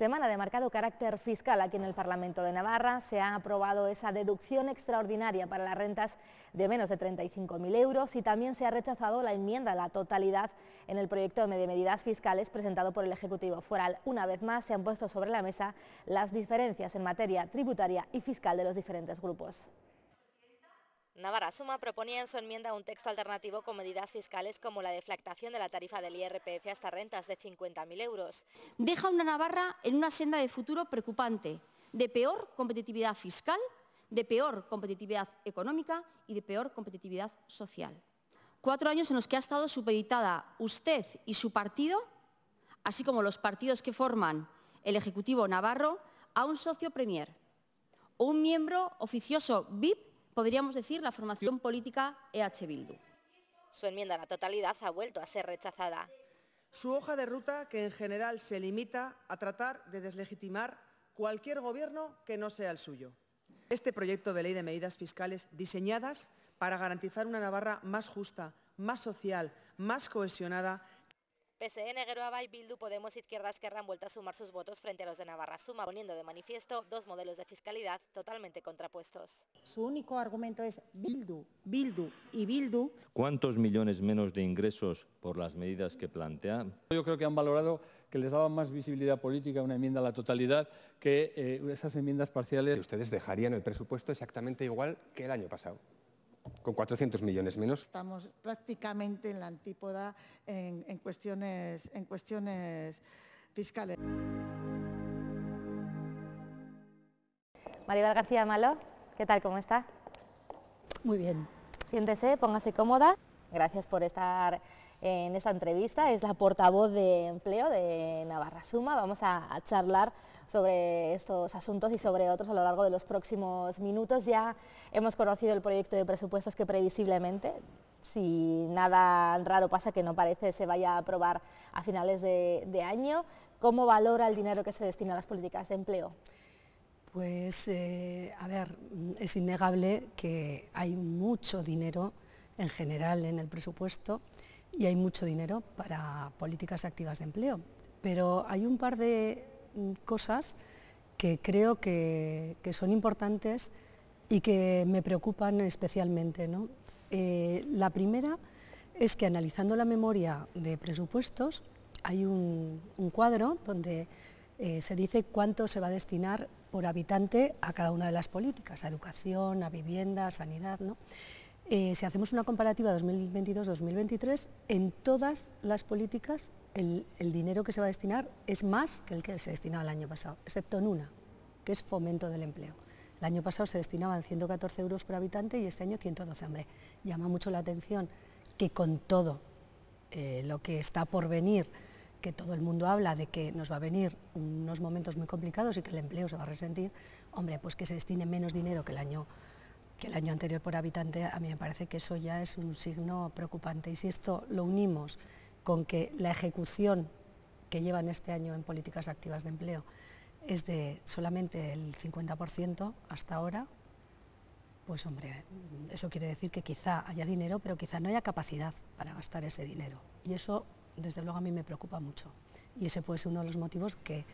Semana de marcado carácter fiscal aquí en el Parlamento de Navarra. Se ha aprobado esa deducción extraordinaria para las rentas de menos de 35.000 euros y también se ha rechazado la enmienda a la totalidad en el proyecto de medidas fiscales presentado por el Ejecutivo Foral. Una vez más se han puesto sobre la mesa las diferencias en materia tributaria y fiscal de los diferentes grupos. Navarra Suma proponía en su enmienda un texto alternativo con medidas fiscales como la deflactación de la tarifa del IRPF hasta rentas de 50.000 euros. Deja una Navarra en una senda de futuro preocupante, de peor competitividad fiscal, de peor competitividad económica y de peor competitividad social. Cuatro años en los que ha estado supeditada usted y su partido, así como los partidos que forman el Ejecutivo Navarro, a un socio Premier o un miembro oficioso VIP podríamos decir, la formación política EH Bildu. Su enmienda a la totalidad ha vuelto a ser rechazada. Su hoja de ruta, que en general se limita a tratar de deslegitimar cualquier gobierno que no sea el suyo. Este proyecto de ley de medidas fiscales diseñadas para garantizar una Navarra más justa, más social, más cohesionada, PSN, y Bildu, Podemos, Izquierda Esquerra han vuelto a sumar sus votos frente a los de Navarra Suma, poniendo de manifiesto dos modelos de fiscalidad totalmente contrapuestos. Su único argumento es Bildu, Bildu y Bildu. ¿Cuántos millones menos de ingresos por las medidas que plantean? Yo creo que han valorado que les daba más visibilidad política una enmienda a la totalidad que eh, esas enmiendas parciales. ¿Ustedes dejarían el presupuesto exactamente igual que el año pasado? con 400 millones menos. Estamos prácticamente en la antípoda en, en cuestiones, cuestiones fiscales. Maribel García Malo, ¿qué tal? ¿Cómo está? Muy bien. Siéntese, póngase cómoda. Gracias por estar en esta entrevista, es la portavoz de empleo de Navarra Suma. Vamos a, charlar sobre estos asuntos y sobre otros a lo largo de los próximos minutos. Ya hemos conocido el proyecto de presupuestos que previsiblemente si nada raro pasa que no parece se vaya a aprobar a finales de, año, ¿cómo valora el dinero que se destina a las políticas de empleo? Pues, eh, a ver, es innegable que hay mucho dinero en general en el presupuesto y hay mucho dinero para políticas activas de empleo. Pero hay un par de mm, cosas que creo que, son importantes y que me preocupan especialmente. Eh, la primera es que analizando la memoria de presupuestos hay un, cuadro donde eh, se dice cuánto se va a destinar por habitante a cada una de las políticas, a educación, a vivienda, a sanidad. ¿no? Eh, si hacemos una comparativa 2022-2023, en todas las políticas el, dinero que se va a destinar es más que el que se destinaba el año pasado, excepto en una, que es fomento del empleo. El año pasado se destinaban 114 euros por habitante y este año 112. Hombre, llama mucho la atención que con todo eh, lo que está por venir, que todo el mundo habla de que nos va a venir unos momentos muy complicados y que el empleo se va a resentir, hombre, pues que se destine menos dinero que el año que el año anterior por habitante, a mí me parece que eso ya es un signo preocupante. Y si esto lo unimos con que la ejecución que llevan este año en políticas activas de empleo es de solamente el 50% hasta ahora, pues hombre, eso quiere decir que quizá haya dinero, pero quizá no haya capacidad para gastar ese dinero. Y eso, desde luego, a mí me preocupa mucho. Y ese puede ser uno de los motivos que,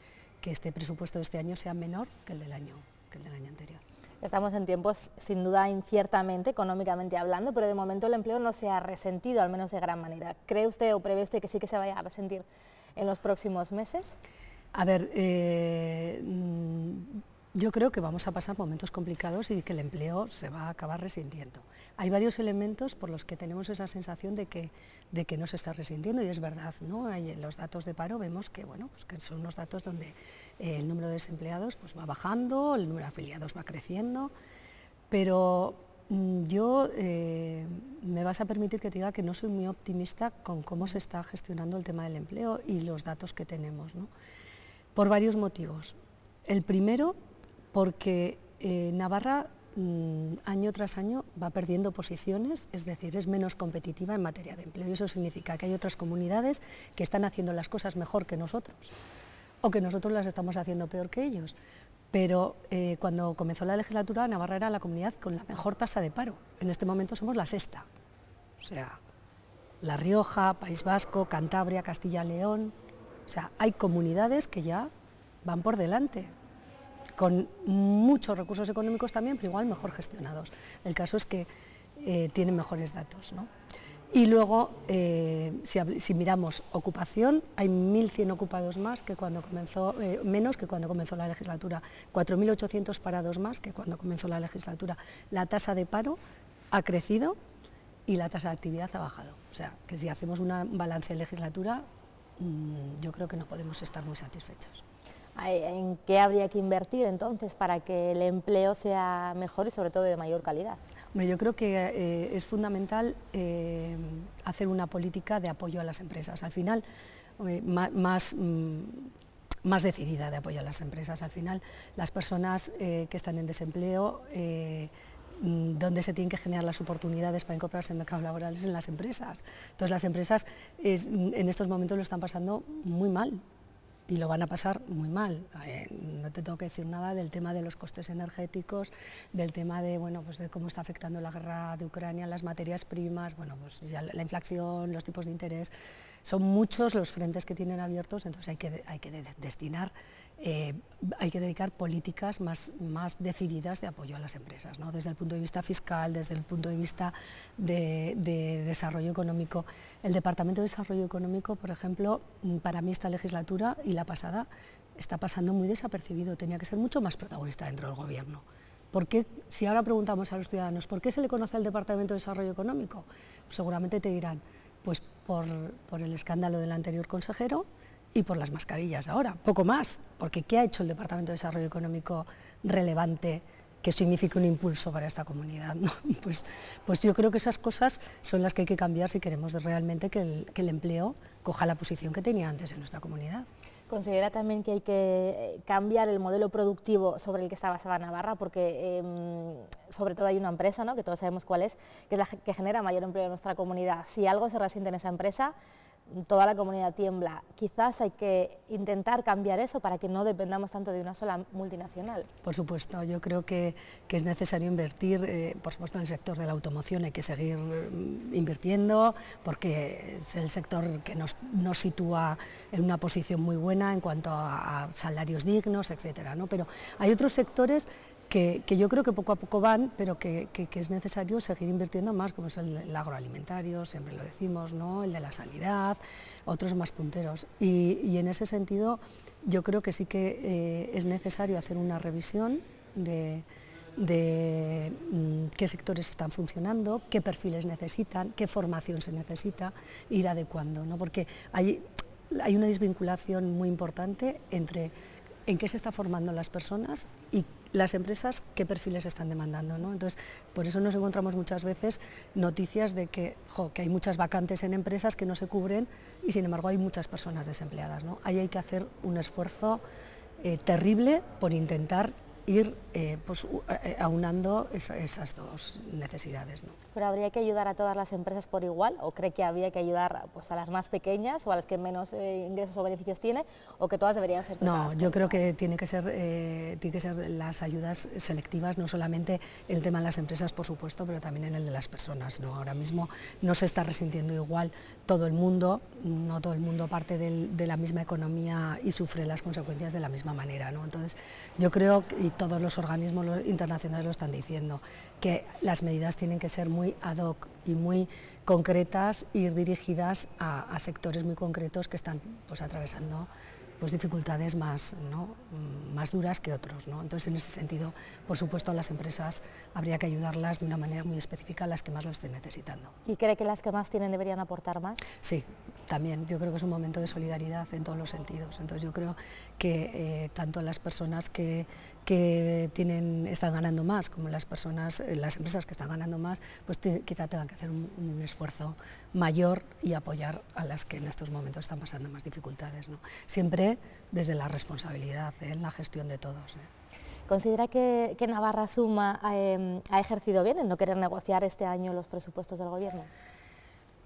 que este presupuesto de este año sea menor que el del año que el del año anterior. Estamos en tiempos, sin duda, inciertamente, económicamente hablando, pero de momento el empleo no se ha resentido, al menos de gran manera. ¿Cree usted o prevé usted que sí que se vaya a resentir en los próximos meses? A ver, eh, mm, yo creo que vamos a pasar momentos complicados y que el empleo se va a acabar resintiendo. Hay varios elementos por los que tenemos esa sensación de que, no se está resintiendo y es verdad. ¿no? en los datos de paro vemos que, pues son unos datos donde eh, el número de desempleados pues, va bajando, el número de afiliados va creciendo, pero mm, yo eh, me vas a permitir que te diga que no soy muy optimista con cómo se está gestionando el tema del empleo y los datos que tenemos, por varios motivos. El primero porque eh, Navarra mm, año tras año va perdiendo posiciones, es decir, es menos competitiva en materia de empleo. Y eso significa que hay otras comunidades que están haciendo las cosas mejor que nosotros o que nosotros las estamos haciendo peor que ellos. Pero eh, cuando comenzó la legislatura, Navarra era la comunidad con la mejor tasa de paro. En este momento somos la sexta. O sea, La Rioja, País Vasco, Cantabria, Castilla-León. O sea, hay comunidades que ya van por delante con muchos recursos económicos también, pero igual mejor gestionados. El caso es que eh, tienen mejores datos. Y luego, eh, si, miramos ocupación, hay 1.100 ocupados más que cuando comenzó, eh, menos que cuando comenzó la legislatura, 4.800 parados más que cuando comenzó la legislatura. La tasa de paro ha crecido y la tasa de actividad ha bajado. O sea, que si hacemos una balance de legislatura, mm, yo creo que no podemos estar muy satisfechos. ¿En qué habría que invertir entonces para que el empleo sea mejor y sobre todo de mayor calidad? yo creo que eh, es fundamental eh, hacer una política de apoyo a las empresas. Al final, eh, más, mm, más, decidida de apoyo a las empresas. Al final, las personas que están en desempleo mm, donde se tienen que generar las oportunidades para incorporarse al mercado laboral es en las empresas. Entonces las empresas en estos momentos lo están pasando muy mal, y lo van a pasar muy mal. Eh, no te tengo que decir nada del tema de los costes energéticos, del tema de, bueno, pues de cómo está afectando la guerra de Ucrania, las materias primas, bueno, pues ya la inflación, los tipos de interés son muchos los frentes que tienen abiertos, entonces hay que, hay que destinar, eh, hay que dedicar políticas más, más decididas de apoyo a las empresas, ¿no? desde el punto de vista fiscal, desde el punto de vista de, desarrollo económico. El Departamento de Desarrollo Económico, por ejemplo, mm, para mí esta legislatura y la pasada está pasando muy desapercibido, tenía que ser mucho más protagonista dentro del gobierno. Porque si ahora preguntamos a los ciudadanos, ¿por qué se le conoce al Departamento de Desarrollo Económico? seguramente te dirán, pues por, el escándalo del anterior consejero y por las mascarillas ahora, poco más, porque ¿qué ha hecho el Departamento de Desarrollo Económico relevante? que significa un impulso para esta comunidad. Pues, pues yo creo que esas cosas son las que hay que cambiar si queremos realmente que el, empleo coja la posición que tenía antes en nuestra comunidad. ¿Considera también que hay que eh, cambiar el modelo productivo sobre el que está basada Navarra? Porque em, sobre todo hay una empresa, ¿no? que todos sabemos cuál es, que es la que genera mayor empleo en nuestra comunidad. Si algo se resiente en esa empresa, toda la comunidad tiembla. Quizás hay que intentar cambiar eso para que no dependamos tanto de una sola multinacional. Por supuesto, yo creo que, que es necesario invertir, eh, por supuesto en el sector de la automoción hay que seguir mm, invirtiendo porque es el sector que nos, sitúa en una posición muy buena en cuanto a, salarios dignos, etc. ¿no? Pero hay otros sectores que, yo creo que poco a poco van, pero que, es necesario seguir invirtiendo más, como es el, agroalimentario, siempre lo decimos, ¿no? el de la sanidad, otros más punteros. Y, en ese sentido yo creo que sí que eh, es necesario hacer una revisión de, mm, qué sectores están funcionando, qué perfiles necesitan, qué formación se necesita, ir adecuando, ¿no? porque hay, hay una desvinculación muy importante entre en qué se está formando las personas y las empresas qué perfiles están demandando. Entonces, por eso nos encontramos muchas veces noticias de que, que hay muchas vacantes en empresas que no se cubren y sin embargo hay muchas personas desempleadas. ¿no? Ahí hay que hacer un esfuerzo eh, terrible por intentar ir eh, pues, eh, aunando esas dos necesidades. ¿no? ¿Pero habría que ayudar a todas las empresas por igual? ¿O cree que habría que ayudar pues, a las más pequeñas o a las que menos eh, ingresos o beneficios tiene? ¿O que todas deberían ser No, yo creo que tienen que, ser, que ser las ayudas selectivas, no solamente el tema de las empresas, por supuesto, pero también en el de las personas. ¿no? Ahora mismo no se está resintiendo igual todo el mundo, no todo el mundo parte de la misma economía y sufre las consecuencias de la misma manera. ¿no? Entonces, yo creo que todos los organismos internacionales lo están diciendo, que las medidas tienen que ser muy ad hoc y muy concretas, ir dirigidas a, sectores muy concretos que están pues, atravesando pues, dificultades más, mm, más duras que otros. ¿no? Entonces, en ese sentido, por supuesto, a las empresas habría que ayudarlas de una manera muy específica a las que más lo estén necesitando. ¿Y cree que las que más tienen deberían aportar más? Sí, también yo creo que es un momento de solidaridad en todos los sentidos. Entonces yo creo que eh, tanto las personas que, tienen, están ganando más como las personas, eh, las empresas que están ganando más, pues quizá tengan que hacer un, esfuerzo mayor y apoyar a las que en estos momentos están pasando más dificultades. Siempre desde la responsabilidad ¿eh? en la gestión de todos. ¿Considera que, Navarra Suma ha ejercido bien en no querer negociar este año los presupuestos del Gobierno?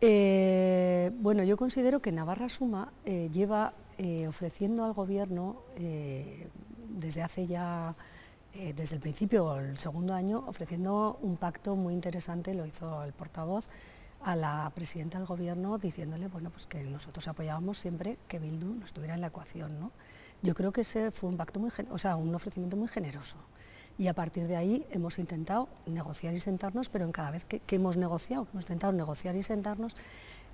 Eh, bueno, yo considero que Navarra Suma eh, lleva eh, ofreciendo al gobierno desde hace ya, desde el principio, el segundo año, ofreciendo un pacto muy interesante, lo hizo el portavoz, a la presidenta del gobierno diciéndole bueno, pues que nosotros apoyábamos siempre que Bildu no estuviera en la ecuación. ¿no? Yo creo que ese fue un pacto muy, o sea, un ofrecimiento muy generoso. Y a partir de ahí hemos intentado negociar y sentarnos, pero en cada vez que, hemos negociado, hemos intentado negociar y sentarnos,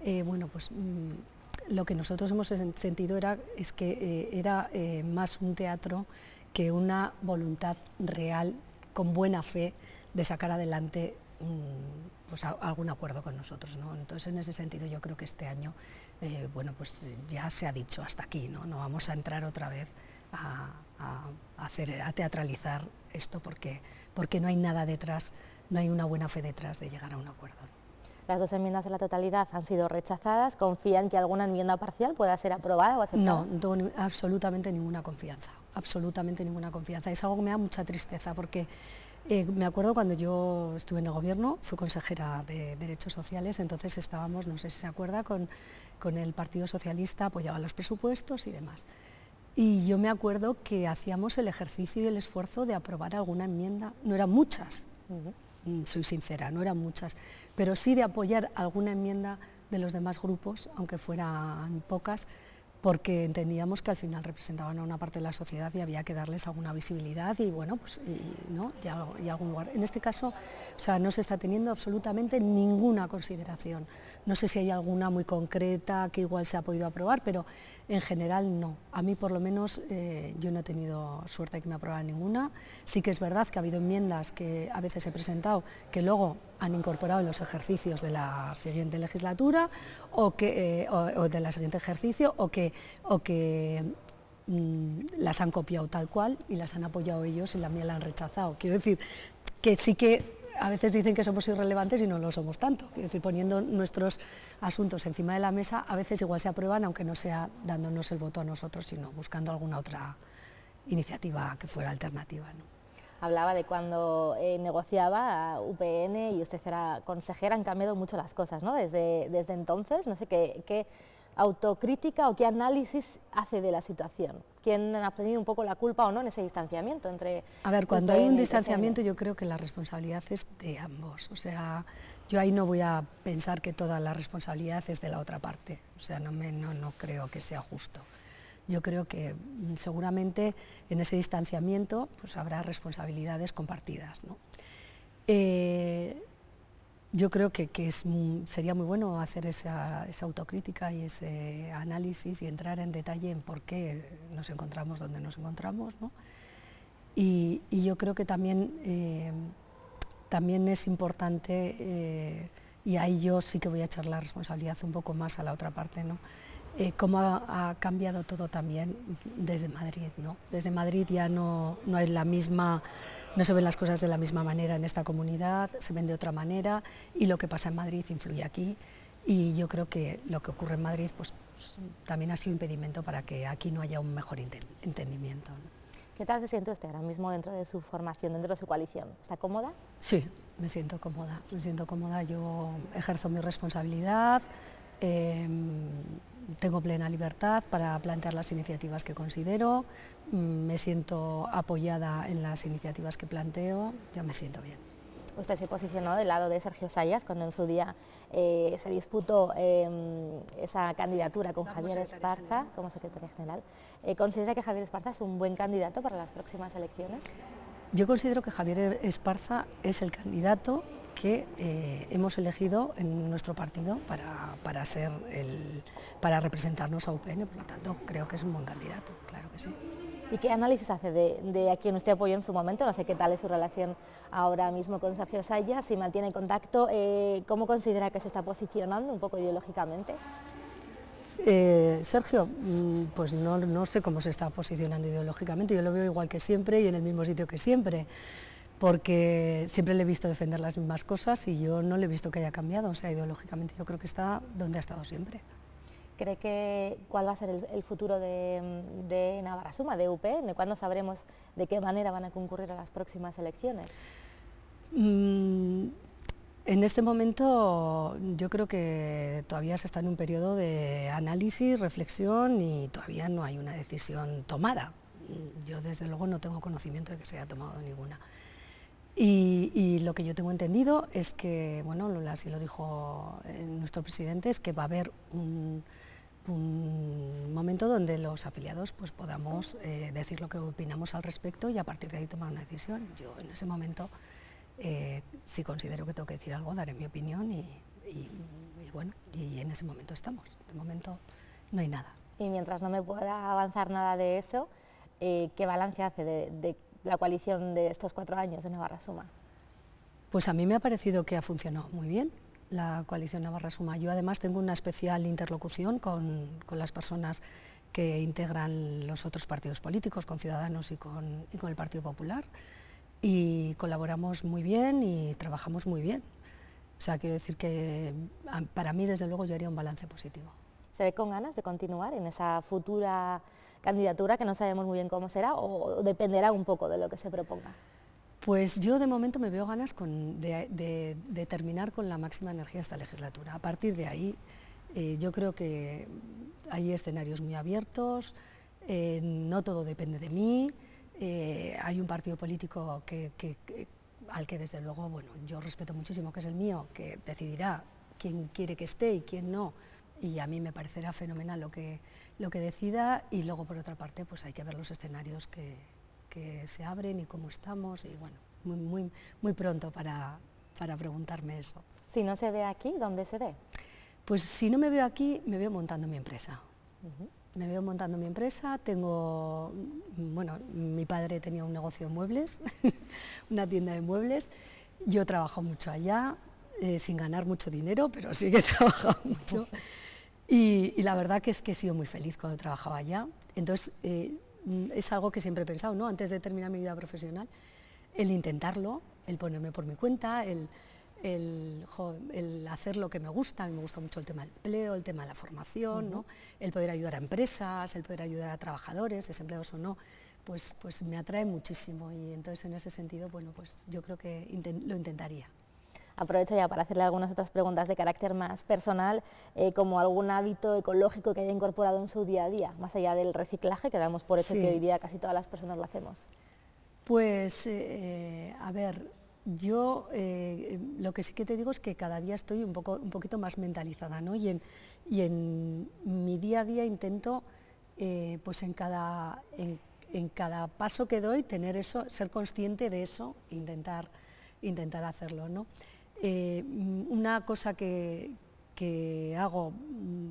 eh, bueno, pues mm, lo que nosotros hemos sentido era, es que eh, era eh, más un teatro que una voluntad real, con buena fe, de sacar adelante mm, pues, algún acuerdo con nosotros. Entonces, en ese sentido, yo creo que este año, bueno, pues ya se ha dicho hasta aquí, no vamos a entrar otra vez a, hacer, a teatralizar esto porque, porque no hay nada detrás, no hay una buena fe detrás de llegar a un acuerdo. Las dos enmiendas en la totalidad han sido rechazadas. ...¿confían que alguna enmienda parcial pueda ser aprobada o aceptada? No, no absolutamente ninguna confianza. Absolutamente ninguna confianza. Es algo que me da mucha tristeza porque eh, me acuerdo cuando yo estuve en el gobierno, fui consejera de Derechos Sociales, entonces estábamos, no sé si se acuerda, con, con el Partido Socialista, apoyaba los presupuestos y demás. Y yo me acuerdo que hacíamos el ejercicio y el esfuerzo de aprobar alguna enmienda. No eran muchas, mm, soy sincera, no eran muchas, pero sí de apoyar alguna enmienda de los demás grupos, aunque fueran pocas, porque entendíamos que al final representaban a una parte de la sociedad y había que darles alguna visibilidad y bueno, pues ¿no? y algún lugar. En este caso, o sea, no se está teniendo absolutamente ninguna consideración. No sé si hay alguna muy concreta que igual se ha podido aprobar, pero en general no. A mí por lo menos eh, yo no he tenido suerte de que me aprobaran ninguna. Sí que es verdad que ha habido enmiendas que a veces he presentado que luego han incorporado en los ejercicios de la siguiente legislatura o, que, eh, de la siguiente ejercicio o que, o que mm, las han copiado tal cual y las han apoyado ellos y la mía la han rechazado. Quiero decir que sí que a veces dicen que somos irrelevantes y no lo somos tanto. Es decir, poniendo nuestros asuntos encima de la mesa, a veces igual se aprueban, aunque no sea dándonos el voto a nosotros, sino buscando alguna otra iniciativa que fuera alternativa. Hablaba de cuando eh, negociaba UPN y usted era consejera, han cambiado mucho las cosas, ¿no? Desde, desde entonces, no sé qué autocrítica o qué análisis hace de la situación? ¿Quién ha tenido un poco la culpa o no en ese distanciamiento entre... A ver, cuando hay un distanciamiento yo creo que la responsabilidad es de ambos. O sea, yo ahí no voy a pensar que toda la responsabilidad es de la otra parte. O sea, no, me, no, no creo que sea justo. Yo creo que mm, seguramente en ese distanciamiento pues, habrá responsabilidades compartidas. ¿no? Eh, yo creo que, sería muy bueno hacer esa, autocrítica y ese análisis y entrar en detalle en por qué nos encontramos donde nos encontramos. Y, yo creo que también, eh, también es importante, eh, y ahí yo sí que voy a echar la responsabilidad un poco más a la otra parte, ¿no? Eh, cómo ha, cambiado todo también desde Madrid. ¿no? Desde Madrid ya no, no hay la misma no se ven las cosas de la misma manera en esta comunidad, se ven de otra manera y lo que pasa en Madrid influye aquí y yo creo que lo que ocurre en Madrid pues, también ha sido impedimento para que aquí no haya un mejor entendimiento. ¿Qué tal se siente usted ahora mismo dentro de su formación, dentro de su coalición? ¿Está cómoda? Sí, me siento cómoda, me siento cómoda. Yo ejerzo mi responsabilidad, Em, tengo plena libertad para plantear las iniciativas que considero, mm, me siento apoyada en las iniciativas que planteo, yo me siento bien. Usted se posicionó del lado de Sergio Sayas cuando en su día eh, se disputó em, esa candidatura con Javier Esparza como secretaria general. Eh, ¿Considera que Javier Esparza es un buen candidato para las próximas elecciones? Yo considero que Javier Esparza es el candidato que eh, hemos elegido en nuestro partido para, ser el, para representarnos a UPN, por lo tanto creo que es un buen candidato, claro que sí. ¿Y qué análisis hace de, a quien usted apoyó en su momento? No sé qué tal es su relación ahora mismo con Sergio Saya, si mantiene contacto, eh, ¿cómo considera que se está posicionando un poco ideológicamente? Eh, Sergio, mm, pues no, no sé cómo se está posicionando ideológicamente, yo lo veo igual que siempre y en el mismo sitio que siempre porque siempre le he visto defender las mismas cosas y yo no le he visto que haya cambiado, o sea, ideológicamente yo creo que está donde ha estado siempre. ¿Cree que cuál va a ser el, futuro de, Navarra Suma, de UPN? E? ¿Cuándo sabremos de qué manera van a concurrir a las próximas elecciones? Mm, en este momento yo creo que todavía se está en un periodo de análisis, reflexión y todavía no hay una decisión tomada. Yo desde luego no tengo conocimiento de que se haya tomado ninguna. Y, lo que yo tengo entendido es que, bueno, así lo dijo eh, nuestro presidente, es que va a haber un, momento donde los afiliados pues, podamos eh, decir lo que opinamos al respecto y a partir de ahí tomar una decisión. Yo en ese momento, eh, si considero que tengo que decir algo, daré mi opinión y, bueno, y en ese momento estamos. De momento no hay nada. Y mientras no me pueda avanzar nada de eso, ¿qué balance hace de, de la coalición de estos cuatro años de Navarra Suma? Pues a mí me ha parecido que ha funcionado muy bien la coalición Navarra Suma. Yo además tengo una especial interlocución con, las personas que integran los otros partidos políticos, con Ciudadanos y con, y con el Partido Popular, y colaboramos muy bien y trabajamos muy bien. O sea, quiero decir que para mí, desde luego, yo haría un balance positivo. ¿Se ve con ganas de continuar en esa futura candidatura que no sabemos muy bien cómo será o dependerá un poco de lo que se proponga. Pues yo de momento me veo ganas de, terminar con la máxima energía esta legislatura. A partir de ahí eh, yo creo que hay escenarios muy abiertos, eh, no todo depende de mí, eh, hay un partido político que, al que desde luego bueno, yo respeto muchísimo, que es el mío, que decidirá quién quiere que esté y quién no, y a mí me parecerá fenomenal lo que, lo que decida y luego por otra parte pues hay que ver los escenarios que, se abren y cómo estamos y bueno, muy, muy, pronto para, para preguntarme eso. Si no se ve aquí, ¿dónde se ve? Pues si no me veo aquí, me veo montando mi empresa. Me veo montando mi empresa, tengo, bueno, mi padre tenía un negocio de muebles, una tienda de muebles, yo trabajo mucho allá, eh, sin ganar mucho dinero, pero sí que he trabajado mucho. Y, la verdad que es que he sido muy feliz cuando trabajaba allá. Entonces, eh, es algo que siempre he pensado, ¿no? Antes de terminar mi vida profesional, el intentarlo, el ponerme por mi cuenta, el, hacer lo que me gusta. A mí me gusta mucho el tema del empleo, el tema de la formación, ¿no? El poder ayudar a empresas, el poder ayudar a trabajadores, desempleados o no. Pues, pues me atrae muchísimo y entonces en ese sentido, bueno, pues yo creo que lo intentaría. Aprovecho ya para hacerle algunas otras preguntas de carácter más personal, eh, como algún hábito ecológico que haya incorporado en su día a día, más allá del reciclaje, que damos por hecho que hoy día casi todas las personas lo hacemos. Pues, eh, a ver, yo eh, lo que sí que te digo es que cada día estoy un, poco, un poquito más mentalizada, ¿no? Y en, y en mi día a día intento, pues en cada, paso que doy, tener eso, ser consciente de eso, intentar, intentar hacerlo, ¿no? Eh, una cosa que, hago mm,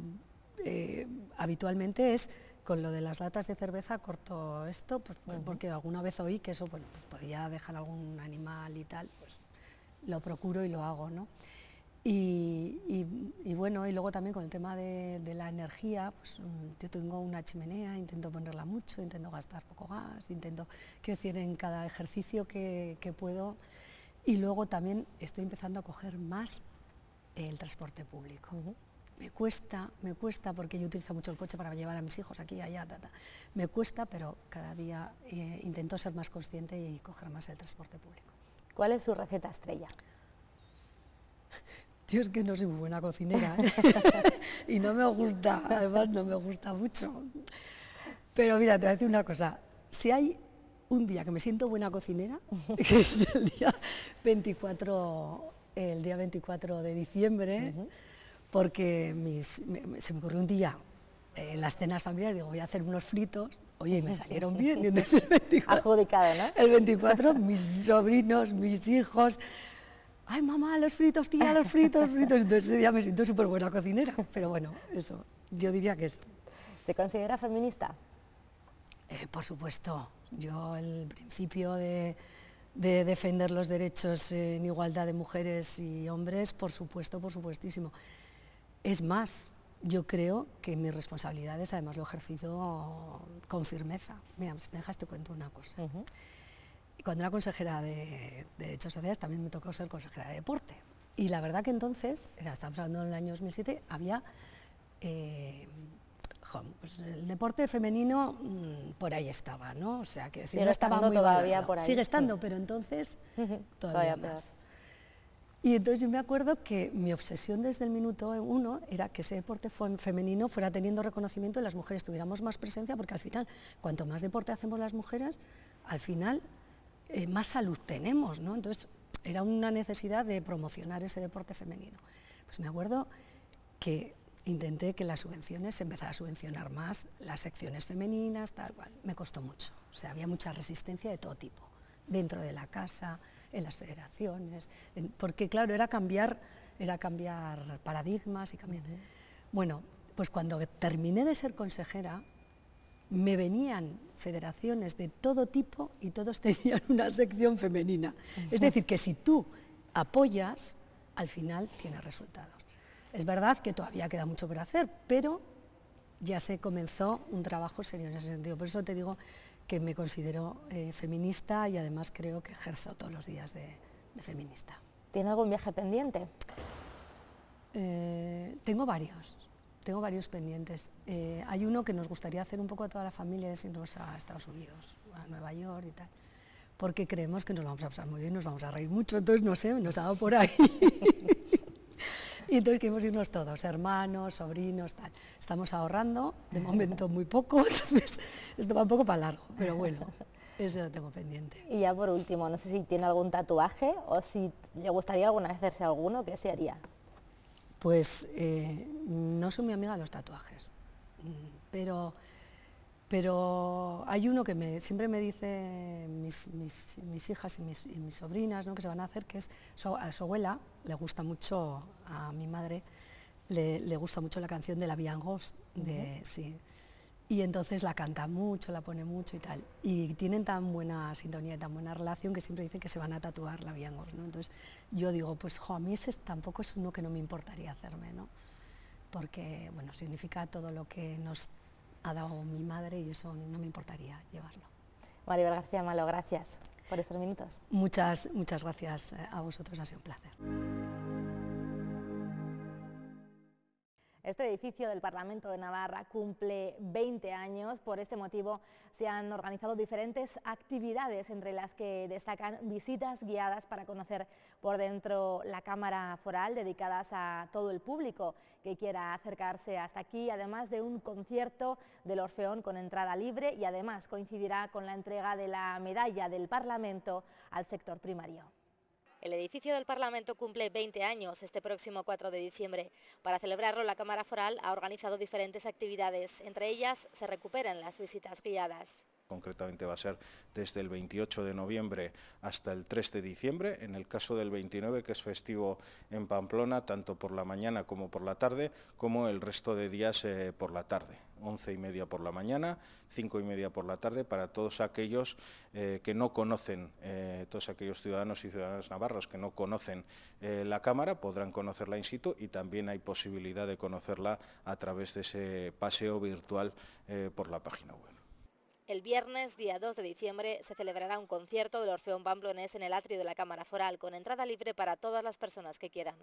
eh, habitualmente es con lo de las latas de cerveza corto esto, pues, pues, porque alguna vez oí que eso bueno, pues, podía dejar algún animal y tal, pues lo procuro y lo hago. Y, bueno, y luego también con el tema de, la energía, pues mm, yo tengo una chimenea, intento ponerla mucho, intento gastar poco gas, intento, que decir, en cada ejercicio que puedo, y luego también estoy empezando a coger más eh, el transporte público. Me cuesta, me cuesta porque yo utilizo mucho el coche para llevar a mis hijos aquí, allá, Me cuesta, pero cada día eh, intento ser más consciente y coger más el transporte público. ¿Cuál es su receta estrella? Dios es que no soy muy buena cocinera ¿eh? y no me gusta, además no me gusta mucho. Pero mira, te voy a decir una cosa, si hay un día que me siento buena cocinera, que es el día 24, el día 24 de diciembre, porque se me ocurrió un día eh, en las cenas familiares, digo, voy a hacer unos fritos, oye, y me salieron bien, y el 24, ¿no? el 24 mis sobrinos, mis hijos, ay mamá, los fritos, tía, los fritos, fritos, entonces ese día me siento súper buena cocinera, pero bueno, eso, yo diría que es. ¿Se considera feminista? Eh, por supuesto, yo el principio de, defender los derechos en igualdad de mujeres y hombres, por supuesto, por supuestísimo. Es más, yo creo que mis responsabilidades además lo he ejercido con firmeza. Mira, si me dejas te cuento una cosa. Cuando era consejera de, Derechos Sociales también me tocó ser consejera de Deporte. Y la verdad que entonces, estamos hablando del año 2007, había eh, pues el deporte femenino mm, por ahí estaba, ¿no? O sea, que sigue estaba todavía por ahí. Sigue estando, pero entonces todavía, más. Y entonces yo me acuerdo que mi obsesión desde el minuto uno era que ese deporte femenino fuera teniendo reconocimiento y las mujeres tuviéramos más presencia, porque al final, cuanto más deporte hacemos las mujeres, al final eh, más salud tenemos, ¿no? Entonces era una necesidad de promocionar ese deporte femenino. Pues me acuerdo que intenté que las subvenciones, se empezara a subvencionar más las secciones femeninas, tal cual. Me costó mucho, o sea, había mucha resistencia de todo tipo, dentro de la casa, en las federaciones, porque claro, era cambiar, era cambiar paradigmas y cambiar. Bueno, pues cuando terminé de ser consejera, me venían federaciones de todo tipo y todos tenían una sección femenina. Es decir, que si tú apoyas, al final tienes resultado. Es verdad que todavía queda mucho por hacer, pero ya se comenzó un trabajo serio en ese sentido. Por eso te digo que me considero eh, feminista y además creo que ejerzo todos los días de, feminista. ¿Tiene algún viaje pendiente? Eh, tengo varios, tengo varios pendientes. Eh, hay uno que nos gustaría hacer un poco a toda la familia, es irnos a Estados Unidos, a Nueva York y tal, porque creemos que nos vamos a pasar muy bien, nos vamos a reír mucho, entonces no sé, nos ha dado por ahí. y entonces queremos irnos todos, hermanos, sobrinos, tal. Estamos ahorrando, de momento muy poco, entonces esto va un poco para largo, pero bueno, eso lo tengo pendiente. Y ya por último, no sé si tiene algún tatuaje o si le gustaría alguna vez hacerse alguno, ¿qué se haría? Pues eh, no soy muy amiga de los tatuajes, mm, pero pero hay uno que siempre me dice mis, hijas y mis, sobrinas que se van a hacer, que es a su abuela, le gusta mucho, a mi madre, le, gusta mucho la canción de la Biangos, sí. y entonces la canta mucho, la pone mucho y tal. Y tienen tan buena sintonía y tan buena relación que siempre dicen que se van a tatuar la Biangos. Entonces yo digo, pues a mí ese tampoco es uno que no me importaría hacerme, ¿no? porque bueno, significa todo lo que nos ha dado mi madre y eso no me importaría llevarlo. Maribel García Malo, gracias por estos minutos. Muchas, muchas gracias eh, a vosotros, ha sido un placer. Este edificio del Parlamento de Navarra cumple 20 años. Por este motivo se han organizado diferentes actividades, entre las que destacan visitas guiadas para conocer por dentro la Cámara Foral, dedicadas a todo el público que quiera acercarse hasta aquí, además de un concierto del Orfeón con entrada libre y además coincidirá con la entrega de la medalla del Parlamento al sector primario. El edificio del Parlamento cumple 20 años este próximo 4 de diciembre. Para celebrarlo, la Cámara Foral ha organizado diferentes actividades. Entre ellas, se recuperan las visitas guiadas concretamente va a ser desde el 28 de noviembre hasta el 3 de diciembre, en el caso del 29 que es festivo en Pamplona, tanto por la mañana como por la tarde, como el resto de días eh, por la tarde. 11 y media por la mañana, 5 y media por la tarde, para todos aquellos eh, que no conocen, eh, todos aquellos ciudadanos y ciudadanas navarros que no conocen eh, la Cámara, podrán conocerla in situ y también hay posibilidad de conocerla a través de ese paseo virtual por la página web. El viernes, día 2 de diciembre, se celebrará un concierto del Orfeón Pamplonés en el atrio de la Cámara Foral, con entrada libre para todas las personas que quieran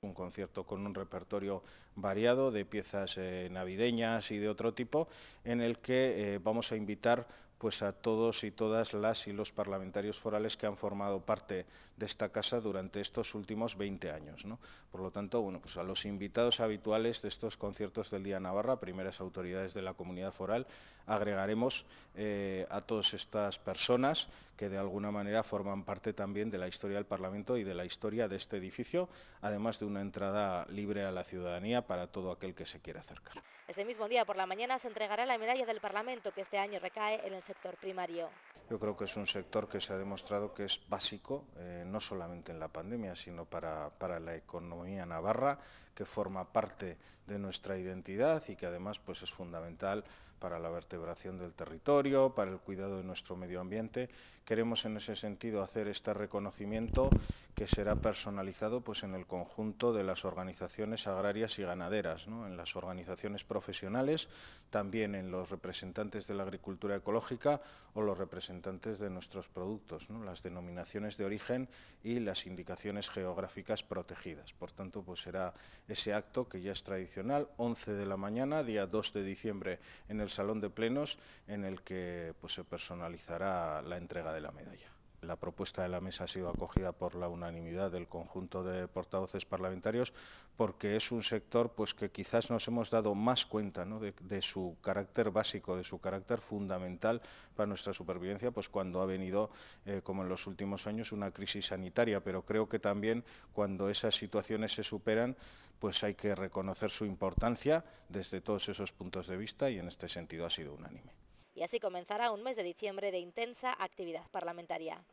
un concierto con un repertorio variado de piezas eh, navideñas y de otro tipo, en el que eh, vamos a invitar pues a todos y todas las y los parlamentarios forales que han formado parte de esta casa durante estos últimos 20 años. Por lo tanto, pues a los invitados habituales de estos conciertos del Día Navarra, primeras autoridades de la comunidad foral, agregaremos eh, a todas estas personas que de alguna manera forman parte también de la historia del Parlamento y de la historia de este edificio, además de una entrada libre a la ciudadanía para todo aquel que se quiera acercar. Ese mismo día por la mañana se entregará la medalla del Parlamento que este año recae en el sector primario. Yo creo que es un sector que se ha demostrado que es básico, eh, no solamente en la pandemia, sino para, para la economía navarra, que forma parte de nuestra identidad y que además pues, es fundamental para la vertebración del territorio, para el cuidado de nuestro medio ambiente Queremos en ese sentido hacer este reconocimiento que será personalizado pues, en el conjunto de las organizaciones agrarias y ganaderas, en las organizaciones profesionales, también en los representantes de la agricultura ecológica o los representantes de nuestros productos, las denominaciones de origen y las indicaciones geográficas protegidas. Por tanto, pues será ese acto que ya es tradicional, 11 de la mañana, día 2 de diciembre, en el Salón de Plenos, en el que pues, se personalizará la entrega de la medalla. La propuesta de la mesa ha sido acogida por la unanimidad del conjunto de portavoces parlamentarios porque es un sector pues, que quizás nos hemos dado más cuenta de, su carácter básico, de su carácter fundamental para nuestra supervivencia, pues cuando ha venido, eh, como en los últimos años, una crisis sanitaria. Pero creo que también cuando esas situaciones se superan, pues hay que reconocer su importancia desde todos esos puntos de vista y en este sentido ha sido unánime y así comenzará un mes de diciembre de intensa actividad parlamentaria.